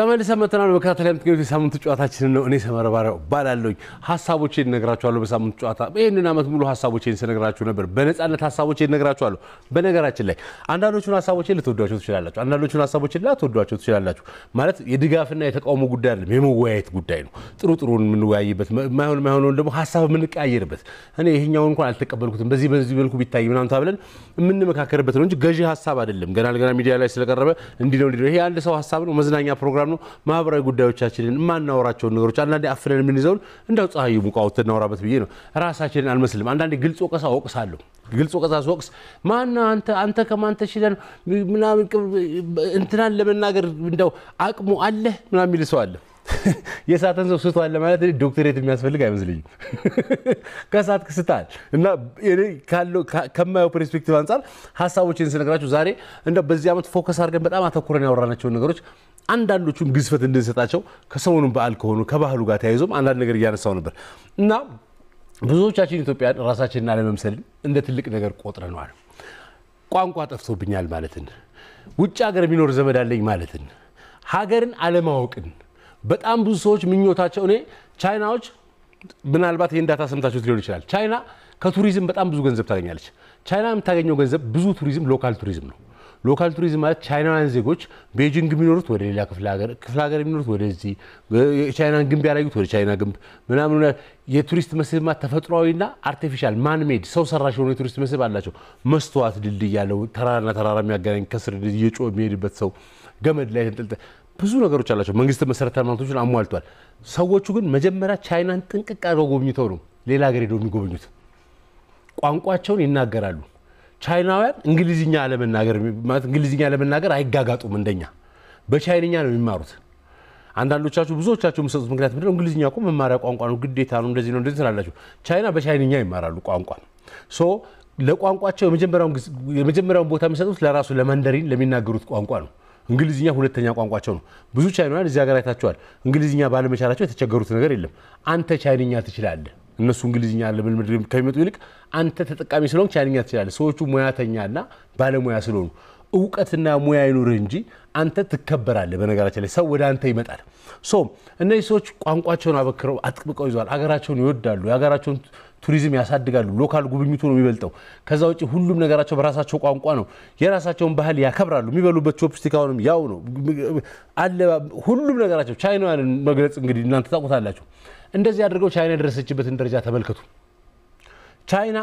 ተመልሰን መተናል። በከታተል የምትገኙት የሳምንቱ ጨዋታችንን ነው። እኔ ሰመረ ባሪያው እባላለሁ። ሀሳቦቼን እነግራችኋለሁ። በሳምንቱ ጨዋታ ይህንን ዓመት ሙሉ ሀሳቦቼን ስነግራችሁ ነበር። በነፃነት ሀሳቦቼን እነግራችኋለሁ። በነገራችን ላይ አንዳንዶቹን ሀሳቦቼን ልትወዷቸው ትችላላችሁ፣ አንዳንዶቹን ሀሳቦቼን ላትወዷቸው ትችላላችሁ። ማለት የድጋፍና የተቃውሞ ጉዳይ አይደለም፣ የመወያየት ጉዳይ ነው። ጥሩ ጥሩን የምንወያይበት፣ ማይሆን ማይሆነውን ደግሞ ሀሳብ የምንቀያየርበት፣ እኔ ይሄኛው እንኳን አልተቀበልኩትም በዚህ በዚህ መልኩ ቢታይ ምናምን ተብለን የምንመካከርበት ነው እንጂ ገዢ ሀሳብ አይደለም። ገና ለገና ሚዲያ ላይ ስለቀረበ እንዲህ ነው እንዲህ ነው ይሄ አንድ ሰው ሀሳብ ነው መዝናኛ ፕሮግራም ነው ማህበራዊ ጉዳዮቻችንን የማናወራቸውን ነገሮች አንዳንዴ አፍነን የምንይዘውን እንዳው ፀሐዩ ሙቃውት እናወራበት ብዬ ነው። ራሳችንን አልመስልም። አንዳንዴ ግልጽ ወቀሳ ወቅሳለሁ። ግልጽ ወቀሳ ስወቅስ ማና አንተ አንተ ከማንተ ሽለን ምናምን እንትናን ለመናገር እንደው አቅሙ አለህ ምናምን የሚል ሰው አለ። የሳተን ሰው ስቷል ለማለት ዶክተሬት የሚያስፈልግ አይመስልኝም። ከሳት ክስታል እና ከማየው ፐርስፔክቲቭ አንጻር ሀሳቦችን ስነግራቸው ዛሬ እንደ በዚህ ዓመት ፎከስ አድርገን በጣም አተኩረን ያወራናቸውን ነገሮች አንዳንዶቹም ግዝፈት እንድንሰጣቸው ከሰሞኑም በዓል ከሆኑ ከባህሉ ጋር ተያይዞም አንዳንድ ነገር እያነሳው ነበር እና ብዙዎቻችን ኢትዮጵያ ራሳችንን አለመምሰልን እንደ ትልቅ ነገር ቆጥረነዋል። ቋንቋ ጠፍቶብኛል ማለትን፣ ውጭ ሀገር የሚኖር ዘመድ አለኝ ማለትን፣ ሀገርን አለማወቅን በጣም ብዙ ሰዎች ምኞታቸው እኔ ቻይናዎች ምናልባት ይህን ዳታ ሰምታችሁት ሊሆን ይችላል። ቻይና ከቱሪዝም በጣም ብዙ ገንዘብ ታገኛለች። ቻይና የምታገኘው ገንዘብ ብዙ ቱሪዝም ሎካል ቱሪዝም ነው። ሎካል ቱሪዝም ማለት ቻይናውያን ዜጎች ቤጂንግ የሚኖሩት ወደ ሌላ ክፍለ ሀገር፣ ክፍለ ሀገር የሚኖሩት ወደዚህ፣ የቻይናን ግንብ ያላዩት ወደ ቻይና ግንብ ምናምን። የቱሪስት መስህብማ ተፈጥሯዊና አርቲፊሻል ማንሜድ ሰው ሰራሽ የሆኑ የቱሪስት መስህብ አላቸው። መስተዋት ድልድይ ያለው ተራራና ተራራ የሚያገናኝ ከስር እየጮ የሚሄድበት ሰው ገመድ ላይ ተንጠልጠ ብዙ ነገሮች አላቸው። መንግስት መሰረተ ልማቶችን አሟልቷል። ሰዎቹ ግን መጀመሪያ ቻይናን ጥንቅቅ አድርገው ጎብኝተው ነው ሌላ ሀገር ሄደው የሚጎበኙት። ቋንቋቸውን ይናገራሉ። ቻይናውያን እንግሊዝኛ ለመናገር ማለት እንግሊዝኛ ለመናገር አይጋጋጡም እንደኛ በቻይንኛ ነው የሚማሩት። አንዳንዶቻችሁ ብዙዎቻችሁ የምሰጡት ምክንያት ምንድነው? እንግሊዝኛ እኮ መማሪያ ቋንቋ ነው፣ ግዴታ ነው፣ እንደዚህ ነው፣ እንደዚህ ትላላችሁ። ቻይና በቻይንኛ ይማራሉ ቋንቋ ሶ ለቋንቋቸው የመጀመሪያውን ቦታ የሚሰጡት ለራሱ ለመንደሪን ለሚናገሩት ቋንቋ ነው። እንግሊዝኛ ሁለተኛ ቋንቋቸው ነው። ብዙ ቻይናውያን እዚህ ሀገር አይታቸዋል። እንግሊዝኛ ባለመቻላቸው የተቸገሩት ነገር የለም። አንተ ቻይንኛ ትችላለህ እነሱ እንግሊዝኛ ልምምድ ከሚመጡ ይልቅ አንተ ተጠቃሚ ስለሆን ቻይንኛ ትችላለህ። ሰዎቹ ሙያተኛና ባለሙያ ስለሆኑ እውቀትና ሙያ ይኑርህ እንጂ አንተ ትከበራለህ። በነገራችን ላይ ሰው ወደ አንተ ይመጣል። ሶ እነዚህ ሰዎች ቋንቋቸውን አበክረው አጥብቀው ይዘዋል። ሀገራቸውን ይወዳሉ። የሀገራቸውን ቱሪዝም ያሳድጋሉ። ሎካል ጉብኝቱ ነው የሚበልጠው። ከዛ ውጭ ሁሉም ነገራቸው በራሳቸው ቋንቋ ነው። የራሳቸውን ባህል ያከብራሉ። የሚበሉበት ቾፕስቲክ አሁንም ያው ነው አለ። ሁሉም ነገራቸው ቻይናውያንን መግለጽ እንግዲህ እናንተ ታውቁታላችሁ። እንደዚህ አድርገው ቻይና የደረሰችበትን ደረጃ ተመልከቱ። ቻይና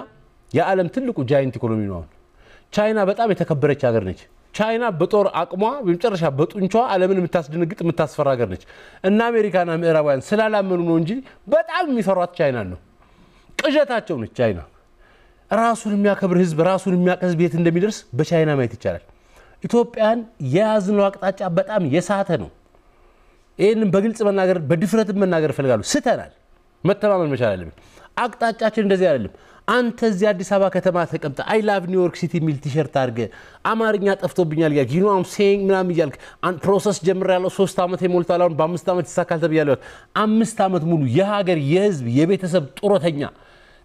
የዓለም ትልቁ ጃይንት ኢኮኖሚ ነው። አሁን ቻይና በጣም የተከበረች ሀገር ነች። ቻይና በጦር አቅሟ በመጨረሻ በጡንቿ ዓለምን የምታስደነግጥ የምታስፈራ ሀገር ነች። እና አሜሪካና ምዕራባውያን ስላላመኑ ነው እንጂ በጣም የሚፈሯት ቻይና ነው። ቅዠታቸው ነች ቻይና። ራሱን የሚያከብር ህዝብ፣ ራሱን የሚያውቅ ህዝብ የት እንደሚደርስ በቻይና ማየት ይቻላል። ኢትዮጵያን የያዝነው አቅጣጫ በጣም የሳተ ነው። ይህንም በግልጽ መናገር በድፍረት መናገር እፈልጋለሁ። ስተናል፣ መተማመን መቻል አለብን። አቅጣጫችን እንደዚህ አይደለም። አንተ እዚህ አዲስ አበባ ከተማ ተቀምጠ አይ ላቭ ኒውዮርክ ሲቲ የሚል ቲሸርት አድርገ አማርኛ ጠፍቶብኛል እያልክ ዩ ኖ አም ሴይንግ ምናምን እያልክ ፕሮሰስ ጀምር ያለው ሶስት ዓመት የሞልቷል አሁን በአምስት ዓመት ይሳካል ተብያለሁ። አምስት ዓመት ሙሉ የሀገር የህዝብ የቤተሰብ ጡረተኛ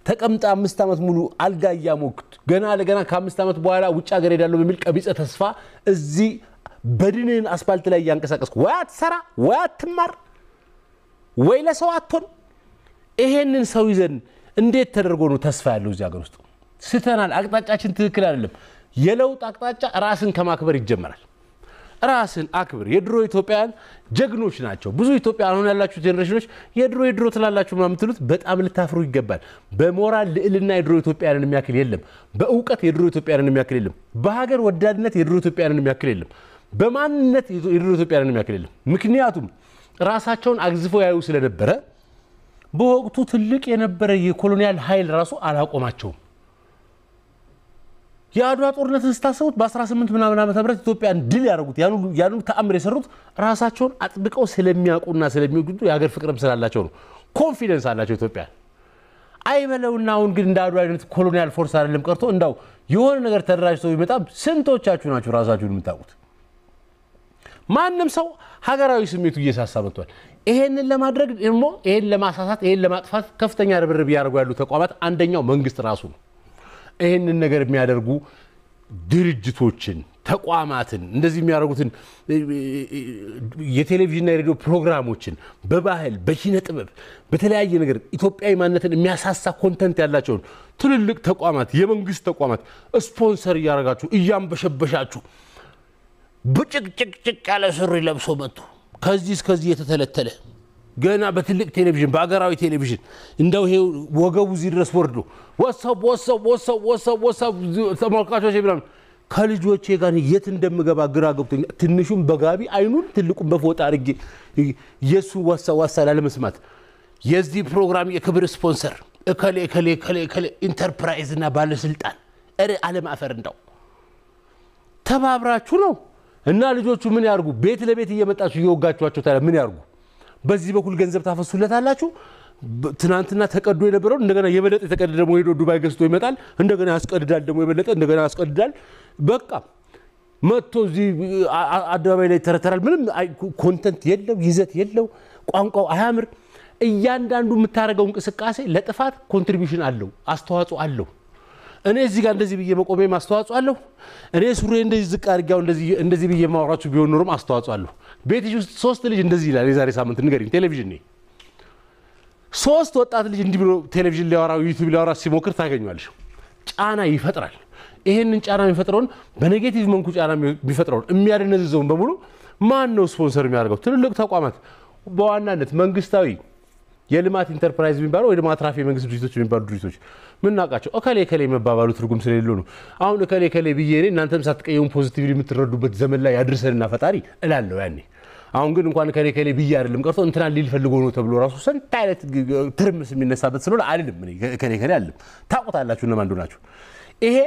ተቀምጠ አምስት ዓመት ሙሉ አልጋ እያሞክት ገና ለገና ከአምስት ዓመት በኋላ ውጭ ሀገር ሄዳለሁ በሚል ቀቢፀ ተስፋ እዚህ በድንን አስፓልት ላይ እያንቀሳቀስኩ ወይ አትሰራ፣ ወይ አትማር፣ ወይ ለሰው አትሆን። ይሄንን ሰው ይዘን እንዴት ተደርጎ ነው ተስፋ ያለው? እዚህ ሀገር ውስጥ ስተናል። አቅጣጫችን ትክክል አይደለም። የለውጥ አቅጣጫ ራስን ከማክበር ይጀመራል። ራስን አክብር። የድሮ ኢትዮጵያን ጀግኖች ናቸው። ብዙ ኢትዮጵያ አሁን ያላችሁ ጄኔሬሽኖች የድሮ የድሮ ትላላችሁ ምናምትሉት በጣም ልታፍሩ ይገባል። በሞራል ልዕልና የድሮ ኢትዮጵያንን የሚያክል የለም። በእውቀት የድሮ ኢትዮጵያንን የሚያክል የለም። በሀገር ወዳድነት የድሮ ኢትዮጵያንን የሚያክል የለም። በማንነት የድሮ ኢትዮጵያን የሚያክል የለም። ምክንያቱም ራሳቸውን አግዝፎ ያዩ ስለነበረ በወቅቱ ትልቅ የነበረ የኮሎኒያል ኃይል ራሱ አላቆማቸውም። የአድዋ ጦርነትን ስታሰቡት በ18 ምናምን ዓመተ ምህረት ኢትዮጵያን ድል ያደረጉት ያኑ ተአምር የሰሩት ራሳቸውን አጥብቀው ስለሚያውቁና ስለሚወዱ የሀገር ፍቅርም ስላላቸው ነው። ኮንፊደንስ አላቸው ኢትዮጵያ አይበለውና አሁን ግን እንደ አድዋ አይነት ኮሎኒያል ፎርስ አይደለም ቀርቶ እንዳው የሆነ ነገር ተደራጅቶ ቢመጣ ስንቶቻችሁ ናችሁ ራሳችሁን የምታውቁት? ማንም ሰው ሀገራዊ ስሜቱ እየሳሳ መጥቷል። ይሄንን ለማድረግ ደግሞ ይሄን ለማሳሳት ይሄን ለማጥፋት ከፍተኛ ርብርብ እያደረጉ ያሉ ተቋማት አንደኛው መንግስት ራሱ ነው። ይሄንን ነገር የሚያደርጉ ድርጅቶችን፣ ተቋማትን እንደዚህ የሚያደርጉትን የቴሌቪዥንና የሬዲዮ ፕሮግራሞችን በባህል በኪነ ጥበብ በተለያየ ነገር ኢትዮጵያዊ ማንነትን የሚያሳሳ ኮንተንት ያላቸውን ትልልቅ ተቋማት የመንግስት ተቋማት ስፖንሰር እያደረጋችሁ እያንበሸበሻችሁ ብጭቅጭቅጭቅ ያለ ሱሪ ለብሶ መጡ። ከዚህ እስከዚህ የተተለተለ ገና በትልቅ ቴሌቪዥን በሀገራዊ ቴሌቪዥን እንደው ይሄ ወገቡ እዚህ ድረስ ወርዶ ወሰብ ወሰብ ወሰብ ወሰብ ወሰብ ተመልካቾች ምናምን ከልጆቼ ጋር የት እንደምገባ ግራ ገብቶኛል። ትንሹም በጋቢ አይኑን ትልቁም በፎጣ አድርጌ የእሱ ዋሳ ዋሳ ላለመስማት የዚህ ፕሮግራም የክብር ስፖንሰር እከሌ እከሌ እከሌ እከሌ ኢንተርፕራይዝና ባለስልጣን ኧረ ዓለም አፈር እንዳው ተባብራችሁ ነው እና ልጆቹ ምን ያርጉ? ቤት ለቤት እየመጣችሁ እየወጋችኋቸው ታዲያ ምን ያርጉ? በዚህ በኩል ገንዘብ ታፈሱለታላችሁ። ትናንትና ተቀዶ የነበረው እንደገና የበለጠ የተቀደ ደግሞ ሄዶ ዱባይ ገዝቶ ይመጣል። እንደገና ያስቀድዳል፣ ደግሞ የበለጠ እንደገና ያስቀድዳል። በቃ መጥቶ እዚህ አደባባይ ላይ ተረተራል። ምንም ኮንተንት የለው፣ ይዘት የለው፣ ቋንቋው አያምር። እያንዳንዱ የምታደርገው እንቅስቃሴ ለጥፋት ኮንትሪቢሽን አለው፣ አስተዋጽኦ አለው። እኔ እዚህ ጋር እንደዚህ ብዬ መቆሜ አስተዋጽኦ አለሁ። እኔ ሱሬ እንደዚህ ዝቅ አድርጊያው እንደዚህ ብዬ ማውራችሁ ቢሆን ኖሮም አስተዋጽኦ አለሁ። ቤትሽ ውስጥ ሶስት ልጅ እንደዚህ ይላል። የዛሬ ሳምንት ንገሪኝ፣ ቴሌቪዥን ሶስት ወጣት ልጅ እንዲህ ብሎ ቴሌቪዥን ሊያወራ ዩቱብ ሊያወራ ሲሞክር ታገኟለሽ። ጫና ይፈጥራል። ይህንን ጫና የሚፈጥረውን በኔጌቲቭ መንኩ ጫና የሚፈጥረውን የሚያደነዝዘውን በሙሉ ማን ነው ስፖንሰር የሚያደርገው? ትልልቅ ተቋማት በዋናነት መንግስታዊ የልማት ኢንተርፕራይዝ የሚባለው ወይ ደግሞ አትራፊ የመንግስት ድርጅቶች የሚባሉ ድርጅቶች ምናውቃቸው እከሌ እከሌ የመባባሉ ትርጉም ስለሌለው ነው። አሁን እከሌ እከሌ ብዬ እኔ እናንተም ሳትቀየሙ ፖዚቲቭ የምትረዱበት ዘመን ላይ ያድርሰንና ፈጣሪ እላለሁ ያኔ። አሁን ግን እንኳን እከሌ እከሌ ብዬ አይደለም ቀርቶ እንትና ሊል ፈልጎ ነው ተብሎ ራሱ ስንት አይነት ትርምስ የሚነሳበት ስለሆነ አልልም። እከሌ እከሌ አለም ታውቁታላችሁ እነማን እንደሆናችሁ ይሄ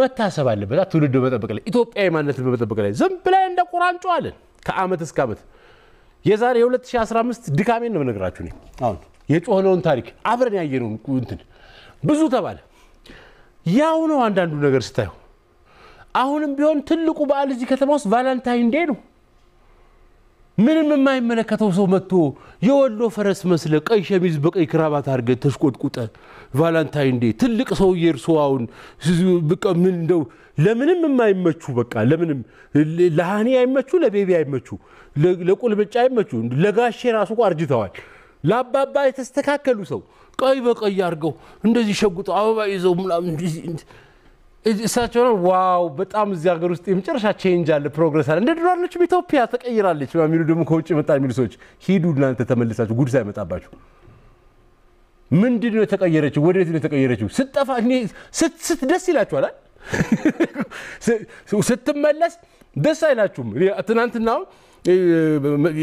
መታሰብ አለበት። ትውልድ በመጠበቅ ላይ ኢትዮጵያዊ ማንነትን በመጠበቅ ላይ ዝም ብለን እንደ ቁራንጮ አለን ከአመት እስከ አመት የዛሬ የ2015 ድካሜን ነው የምነግራችሁ። እኔ አሁን ታሪክ አብረን ያየነው እንትን ብዙ ተባለ። ያው ነው አንዳንዱ ነገር ስታየው። አሁንም ቢሆን ትልቁ በዓል እዚህ ከተማ ውስጥ ቫላንታይን ዴ ነው። ምንም የማይመለከተው ሰው መጥቶ የወሎ ፈረስ መስለ ቀይ ሸሚዝ በቀይ ክራባት አድርገ ተሽቆጥቁጠ ቫላንታይን ዴ ትልቅ ሰው እርስዎ አሁን በቃ ምን እንደው ለምንም የማይመቹ በቃ ለምንም ለሃኒ አይመቹ፣ ለቤቢ አይመቹ፣ ለቁልምጫ አይመቹ፣ ለጋሼ ራሱ አርጅተዋል። ለአባባ የተስተካከሉ ሰው ቀይ በቀይ አድርገው እንደዚህ ሸጉጠው አበባ ይዘው ምናምን እሳቸው ነው ዋው፣ በጣም እዚህ ሀገር ውስጥ የመጨረሻ ቼንጅ አለ፣ ፕሮግረስ አለ፣ እንደ ድሮ አለችም ኢትዮጵያ ተቀይራለች የሚሉ ደግሞ ከውጭ መጣ የሚሉ ሰዎች ሂዱ እናንተ ተመልሳችሁ ጉድ ሳይመጣባችሁ። ምንድን ነው የተቀየረችው? ወዴት ነው የተቀየረችው? ስጠፋ ስት ደስ ይላችኋል። ስትመለስ ደስ አይላችሁም። ትናንትና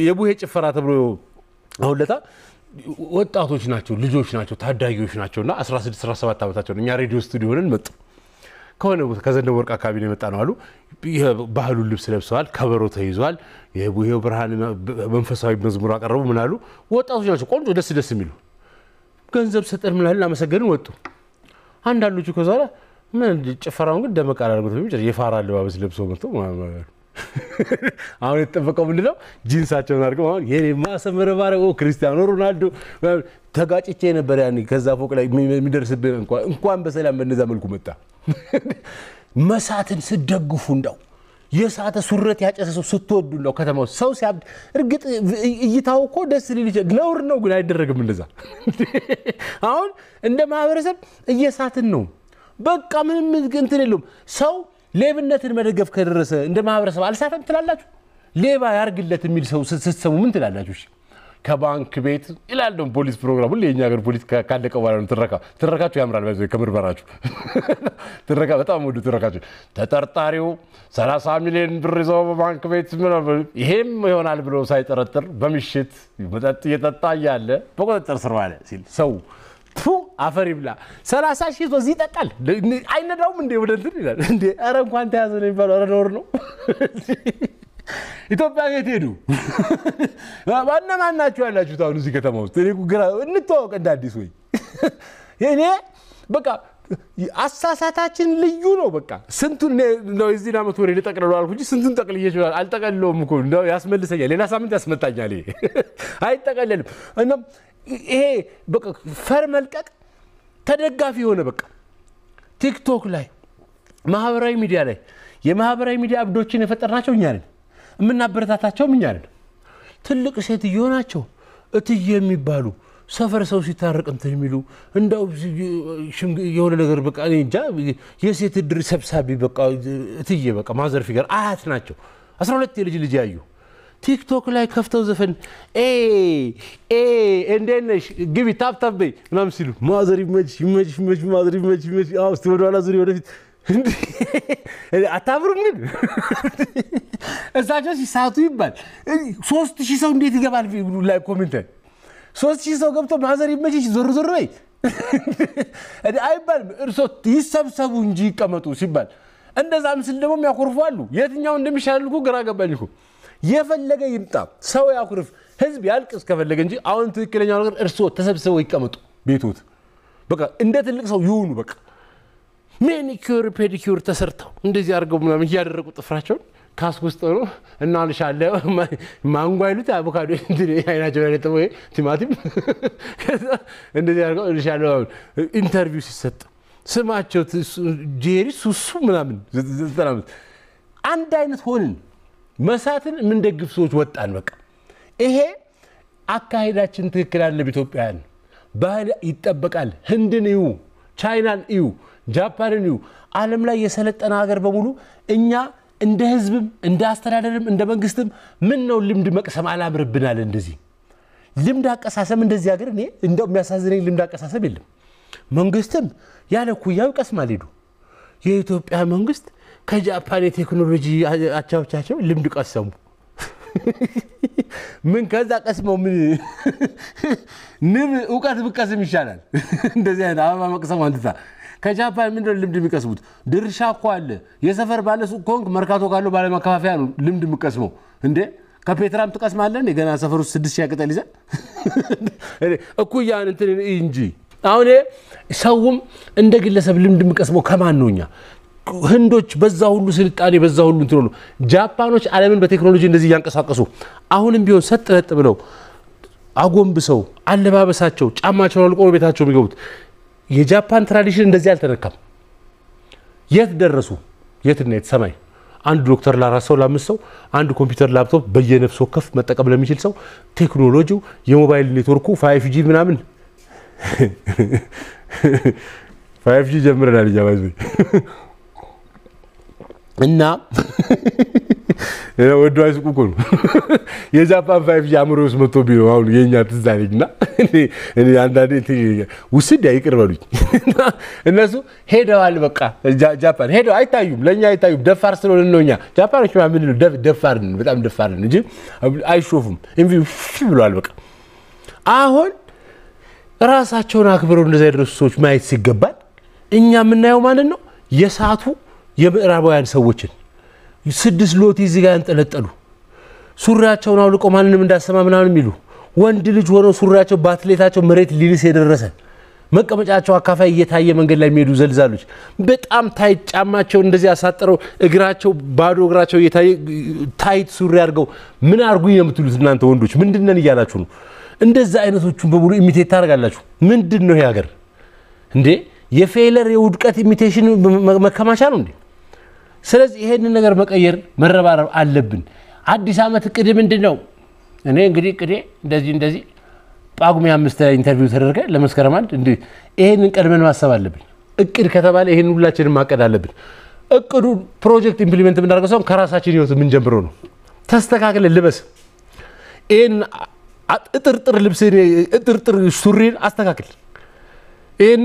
የቡሄ ጭፈራ ተብሎ አሁለታ ወጣቶች ናቸው፣ ልጆች ናቸው፣ ታዳጊዎች ናቸው እና 16 17 ዓመታቸው እኛ ሬዲዮ ስቱዲዮ ሆነን መጡ ከሆነ ከዘነበ ወርቅ አካባቢ ነው የመጣ ነው አሉ። ባህሉን ልብስ ለብሰዋል። ከበሮ ተይዟል። ይሄው ብርሃን መንፈሳዊ መዝሙር አቀረቡ። ምን አሉ? ወጣቶች ናቸው ቆንጆ፣ ደስ ደስ የሚሉ ገንዘብ ሰጠን ምናልን አመሰገንን፣ ወጡ። አንዳንዶቹ ከዛ ምን ጭፈራውን ግን ደመቅ አላደረጉት። የፋራ አለባበስ ለብሶ መጥቶ አሁን የተጠበቀው ምንድነው? ጂንሳቸውን አድርገው አሁን የኔማ ሰመረ ባሪያ ክርስቲያኖ ሮናልዶ ተጋጭቼ ነበር ያኔ ከዛ ፎቅ ላይ የሚደርስብህ እንኳን በሰላም በነዛ መልኩ መጣ። መሳትን ስደግፉ እንደው የሳተ ሱረት ያጨሰ ሰው ስትወዱ ነው። ከተማ ውስጥ ሰው ሲያብድ እርግጥ እይታው እኮ ደስ ሊል ይችላል። ነውር ነው ግን አይደረግም እንደዛ። አሁን እንደ ማህበረሰብ እየሳትን ነው። በቃ ምንም እንትን የለውም። ሰው ሌብነትን መደገፍ ከደረሰ እንደ ማህበረሰብ አልሳተም ትላላችሁ? ሌባ ያርግለት የሚል ሰው ስትሰሙ ምን ትላላችሁ? ከባንክ ቤት ይላል ደግሞ ፖሊስ ፕሮግራም ሁሌ የኛ ሀገር ፖሊስ ካለቀ በኋላ ነው ትረካ። ትረካችሁ ያምራል። ከምርመራችሁ ትረካ በጣም ወዱ ትረካችሁ። ተጠርጣሪው 30 ሚሊዮን ብር ይዘው በባንክ ቤት ይሄም ይሆናል ብሎ ሳይጠረጥር በምሽት መጠጥ እየጠጣ እያለ በቁጥጥር ስር ዋለ ሲል ሰው ቱ አፈር ይብላ። 30 ሺህ እዚህ ይጠጣል አይነዳውም እንዴ ወደ እንትን ይላል እንዴ። ኧረ እንኳን ተያዘ ነው የሚባለው። ኧረ ነውር ነው። ኢትዮጵያ ቤት ሄዱ። ማነማን ናቸው ያላችሁት? አሁን እዚህ ከተማ ውስጥ እኔ ግራ እንተዋወቅ እንደ አዲስ ወይ እኔ በቃ አሳሳታችን ልዩ ነው። በቃ ስንቱን ነው የዚህን ዓመት ወሬ ልጠቅልለው አልኩ እንጂ ስንቱን ጠቅልዬ ይችላል አልጠቀልለውም እኮ እንደው ያስመልሰኛል። ሌላ ሳምንት ያስመታኛል። ይሄ አይጠቀለልም። እና ይሄ በቃ ፈር መልቀቅ ተደጋፊ የሆነ በቃ ቲክቶክ ላይ ማህበራዊ ሚዲያ ላይ የማህበራዊ ሚዲያ እብዶችን የፈጠርናቸው እኛ ነን። የምናበረታታቸውም እኛ ነን። ትልቅ ሴትዮ ናቸው እትዬ የሚባሉ ሰፈር ሰው ሲታረቅ እንትን የሚሉ እንዳው የሆነ ነገር በቃ እንጃ የሴት ድር ሰብሳቢ በቃ እትዬ በቃ ማዘር ፊገር አያት ናቸው። 12 የልጅ ልጅ ያዩ ቲክቶክ ላይ ከፍተው ዘፈን ኤ እንዴት ነሽ ግቢ ታብታበይ ምናምን ሲሉ ማዘር ይመች ይመች ይመች ማዘር ይመች ይመች ወደኋላ ዙሪ ወደፊት አታፍርም ግን እሳቸው ሲሳቱ ይባል ሶስት ሺህ ሰው እንዴት ይገባል ላይ ኮሜንት ሶስት ሺህ ሰው ገብቶ ማዘር ይመችሽ ዞር ዞር በይ አይባልም። እርሶ ይሰብሰቡ እንጂ ይቀመጡ ሲባል እንደዛ ምስል ደግሞ የሚያኮርፉ አሉ። የትኛው እንደሚሻል እኮ ግራ ገባኝ እኮ። የፈለገ ይምጣ ሰው ያኩርፍ፣ ህዝብ ያልቅስ ከፈለገ እንጂ አሁን ትክክለኛው ነገር እርሶ ተሰብስበው ይቀመጡ ቤቶት፣ በቃ እንደ ትልቅ ሰው ይሁኑ በቃ ሜኒኪር ፔዲኪር ተሰርተው እንደዚህ አድርገው ምናምን እያደረጉ ጥፍራቸውን ካስ ውስጥ ነው እናልሻለ ማንጎ አይሉት አቮካዶ አይናቸው ላይ ጥ ቲማቲም እንደዚህ አድርገው እንሻለ ኢንተርቪው ሲሰጥ ስማቸው ጄሪ ሱሱ ምናምን አንድ አይነት ሆንን። መሳትን የምንደግፍ ሰዎች ወጣን። በቃ ይሄ አካሄዳችን ትክክል አለ። ኢትዮጵያውያን ባህል ይጠበቃል። ህንድን እዩ፣ ቻይናን እዩ። ጃፓንን እዩ። ዓለም ላይ የሰለጠነ ሀገር በሙሉ እኛ እንደ ህዝብም እንደ አስተዳደርም እንደ መንግስትም ምን ነው ልምድ መቅሰም አላምርብናል። እንደዚህ ልምድ አቀሳሰም እንደዚህ ሀገር እኔ እንደው የሚያሳዝነኝ ልምድ አቀሳሰም የለም። መንግስትም ያለ ኩያው ይቀስማል። ሄዱ የኢትዮጵያ መንግስት ከጃፓን የቴክኖሎጂ አቻዎቻቸው ልምድ ቀሰሙ። ምን ከዛ ቀስመው ምን ንብ እውቀት ብቀስም ይሻላል። እንደዚህ አይነት አበባ መቅሰም አንትታ ከጃፓን ምንድነው ልምድ የሚቀስሙት? ድርሻ እኮ አለ። የሰፈር ባለሱቅ ከሆንክ መርካቶ ካለው ባለማከፋፈያ ነው ልምድ የምቀስመው እንዴ ከፔትራም ትቀስማለን። የገና ሰፈር ውስጥ ስድስት ያቅጠል ይዘ እኩያን እንትን እንጂ አሁን ሰውም እንደ ግለሰብ ልምድ የምቀስመው ከማን ነው? እኛ ህንዶች በዛ ሁሉ ስልጣኔ በዛ ሁሉ እንትን ሆኑ። ጃፓኖች ዓለምን በቴክኖሎጂ እንደዚህ እያንቀሳቀሱ አሁንም ቢሆን ሰጥ ለጥ ብለው አጎንብሰው አለባበሳቸው ጫማቸውን አልቆ ቤታቸው የሚገቡት የጃፓን ትራዲሽን እንደዚህ አልተነካም። የት ደረሱ? የት ነው ሰማይ። አንድ ዶክተር ለአራት ሰው ለአምስት ሰው አንድ ኮምፒውተር ላፕቶፕ በየነፍስ ወከፍ መጠቀም ለሚችል ሰው ቴክኖሎጂው፣ የሞባይል ኔትወርኩ ፋይቭ ጂ ምናምን ፋይቭ ጂ ጀምረናል እና ወዶ አይስቁ እኮ ነው። የጃፓን ፋይፍ ጂ አእምሮ ውስጥ አሁን ትዝ አንዳንዴ ውስድ ይቅር በሉኝ። እነሱ ሄደዋል፣ በቃ ጃፓን ሄደው አይታዩም፣ ለእኛ አይታዩም። ደፋር ስለሆነ ነው። እኛ ጃፓኖች ነው ደፋር ነን፣ በጣም ደፋር ነን እንጂ አይሾፉም። ኢንቪ ብለዋል። በቃ አሁን ራሳቸውን አክብረው የደረሱ ሰዎች ማየት ሲገባል እኛ የምናየው ማለት ነው የሳቱ የምዕራባውያን ሰዎችን ስድስት ሎቲ እዚህ ጋር ያንጠለጠሉ ሱሪያቸውን አውልቆ ማንንም እንዳሰማ ምናምን የሚሉ ወንድ ልጅ ሆነው ሱሪያቸው በአትሌታቸው መሬት ሊልስ የደረሰ መቀመጫቸው አካፋይ እየታየ መንገድ ላይ የሚሄዱ ዘልዛሎች በጣም ታይት ጫማቸው እንደዚህ አሳጥረው እግራቸው ባዶ እግራቸው እየታየ ታይት ሱሪ አድርገው ምን አርጉኝ ነው የምትሉት እናንተ ወንዶች? ምንድነን እያላችሁ ነው? እንደዛ አይነቶቹን በሙሉ ኢሚቴት ታደርጋላችሁ። ምንድን ነው ይሄ ሀገር እንዴ? የፌለር የውድቀት ኢሚቴሽን መከማቻ ነው እንዴ? ስለዚህ ይሄንን ነገር መቀየር መረባረብ አለብን። አዲስ ዓመት እቅድ ምንድን ነው? እኔ እንግዲህ እቅዴ እንደዚህ እንደዚህ ጳጉሜ አምስት ላይ ኢንተርቪው ተደርገ ለመስከረም አንድ እንዲህ ይሄንን ቀድመን ማሰብ አለብን። እቅድ ከተባለ ይሄን ሁላችንም ማቀድ አለብን። እቅዱ ፕሮጀክት ኢምፕሊመንት የምናደርገው ሰው ከራሳችን ህይወት የምንጀምረው ነው። ተስተካክለ ልበስ። ይህን እጥርጥር ልብስ እጥርጥር ሱሪን አስተካክል። ይህን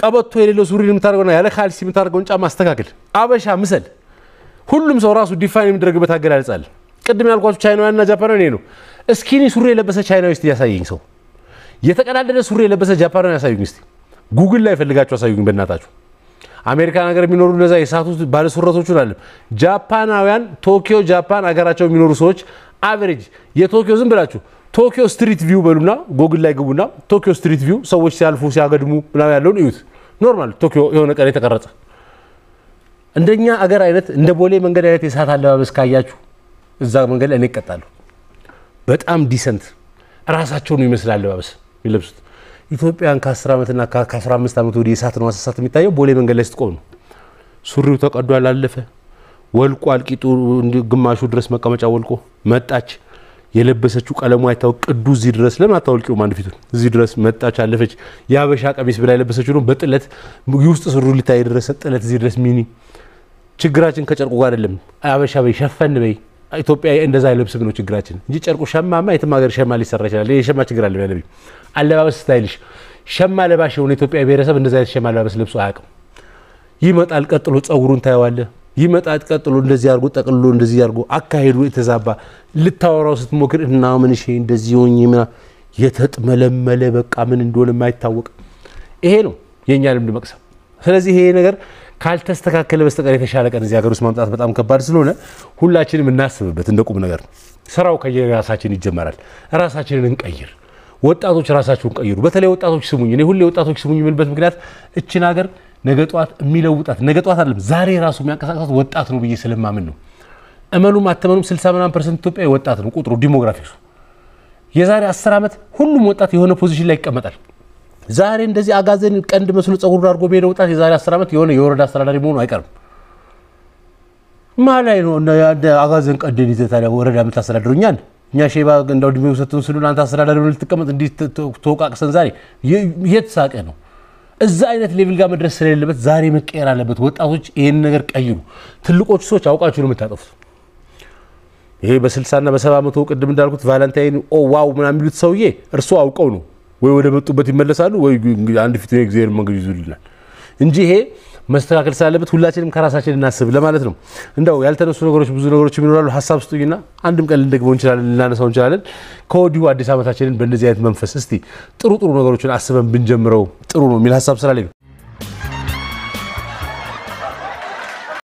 ቀበቶ የሌለው ሱሪ የምታደርገውና ያለ ካልሲ የምታደርገውን ጫማ አስተካክል፣ አበሻ ምሰል። ሁሉም ሰው ራሱ ዲፋይን የሚደረግበት አገላለጽ አለ። ቅድም ያልኳቸው ቻይናውያንና ጃፓናውያን ነው። እስኪኒ ሱሪ የለበሰ ቻይናዊ እስቲ ያሳየኝ ሰው፣ የተቀዳደደ ሱሪ የለበሰ ጃፓናዊ ያሳዩኝ እስቲ። ጉግል ላይ ፈልጋችሁ አሳዩኝ በእናታችሁ። አሜሪካን ሀገር የሚኖሩ እነዛ የሳቱ ባለሱረቶቹ አለም ጃፓናውያን ቶኪዮ ጃፓን ሀገራቸው የሚኖሩ ሰዎች አቨሬጅ የቶኪዮ ዝም ብላችሁ ቶኪዮ ስትሪት ቪው በሉና ጎግል ላይ ግቡና ቶኪዮ ስትሪት ቪው ሰዎች ሲያልፉ ሲያገድሙ ምናምን ያለውን እዩት። ኖርማል ቶኪዮ የሆነ ቀን የተቀረጸ እንደኛ አገር አይነት እንደ ቦሌ መንገድ አይነት የእሳት አለባበስ ካያችሁ እዛ መንገድ ላይ እኔ እቀጣለሁ። በጣም ዲሰንት ራሳቸውን ይመስል አለባበስ የሚለብሱት ኢትዮጵያን ከ10 ዓመትና ከ15 ዓመት ወዲህ የሰዓት ነው አሳሳት የሚታየው ቦሌ መንገድ ላይ ስትቆም ነው። ሱሪው ተቀዶ አላለፈ ወልቆ አልቂጡ ግማሹ ድረስ መቀመጫ ወልቆ መጣች። የለበሰችው ቀለሙ አይታወቅ ቅዱ እዚህ ድረስ ለምን አታወልቂውም? አንድ ፊቱን እዚህ ድረስ መጣች አለፈች። የሀበሻ ቀሚስ ብላ የለበሰችው ነው በጥለት የውስጥ ስሩ ሊታይ የደረሰ ጥለት እዚህ ድረስ ሚኒ። ችግራችን ከጨርቁ ጋር አይደለም። ሀበሻ በይ ሸፈን በይ ኢትዮጵያ እንደዛ አይለብስም ነው ችግራችን እንጂ ጨርቁ ሸማማ የትም ሀገር ሸማ ሊሰራ ይችላል። የሸማ ችግር አለ ያለብኝ አለባበስ ስታይልሽ ሸማ ለባሽ የሆነ ኢትዮጵያ ብሔረሰብ እንደዛ አይነት ሸማ አለባበስ ለብሶ አያውቅም። ይመጣል። ቀጥሎ ጸጉሩን ታየዋለህ ይመጣ ቀጥሎ እንደዚህ አድርጎ ጠቅልሎ እንደዚህ አድርጎ አካሄዱ የተዛባ ልታወራው ስትሞክር እና ምን እሺ እንደዚህ ሆኜ ምናምን የተጥመለመለ በቃ ምን እንደሆነ የማይታወቅ ይሄ ነው የእኛ ልምድ መቅሰም። ስለዚህ ይሄ ነገር ካልተስተካከለ በስተቀር የተሻለ ቀን እዚህ ሀገር ውስጥ ማምጣት በጣም ከባድ ስለሆነ ሁላችንም እናስብበት። እንደ ቁም ነገር ነው። ስራው ከየራሳችን ይጀመራል። ራሳችንን እንቀይር። ወጣቶች ራሳችሁን ቀይሩ። በተለይ ወጣቶች ስሙኝ። እኔ ሁሌ ወጣቶች ስሙኝ የምልበት ምክንያት እችን ሀገር ነገ ጠዋት የሚለውጣት ነገ ጠዋት አይደለም ዛሬ ራሱ የሚያንቀሳቀሳት ወጣት ነው ብዬ ስለማምን ነው። እመኑም አትመኑም 60 ምናምን ፐርሰንት ኢትዮጵያ ወጣት ነው ቁጥሩ ዲሞግራፊክሱ። የዛሬ 10 ዓመት ሁሉም ወጣት የሆነ ፖዚሽን ላይ ይቀመጣል። ዛሬ እንደዚህ አጋዘን ቀንድ መስሎ ጸጉር አድርጎ ሄደ ወጣት የዛሬ 10 ዓመት የሆነ የወረዳ አስተዳዳሪ መሆኑ አይቀርም። ማ ላይ ነው አጋዘን ቀንድን ይዘህ ታዲያ ወረዳ የምታስተዳድሩ እኛን እኛ ሼባ እንዳው ድሜ ውሰትን ስሉን አንተ አስተዳዳሪ ልትቀመጥ እንዲህ ተወቃቅሰን ዛሬ የት ሳቀ ነው? እዛ አይነት ሌቪል ጋር መድረስ ስለሌለበት ዛሬ መቀየር አለበት። ወጣቶች ይህን ነገር ቀይሩ። ትልቆቹ ሰዎች አውቃችሁ ነው የምታጠፉት። ይሄ በስልሳና በሰባ መቶ ቅድም እንዳልኩት ቫለንታይን ኦ ዋው ምናምን የሚሉት ሰውዬ እርሱ አውቀው ነው ወይ ወደ መጡበት ይመለሳሉ ወይ አንድ ፊት ጊዜ መንገድ ይዙልናል እንጂ ይሄ መስተካከል ስላለበት ሁላችንም ከራሳችን እናስብ ለማለት ነው። እንደው ያልተነሱ ነገሮች ብዙ ነገሮች ይኖራሉ። ሀሳብ ስጡኝና አንድም ቀን ልንደግመው እንችላለን፣ ልናነሳው እንችላለን። ከወዲሁ አዲስ ዓመታችንን በእንደዚህ አይነት መንፈስ እስቲ ጥሩ ጥሩ ነገሮችን አስበን ብንጀምረው ጥሩ ነው የሚል ሀሳብ ስላለኝ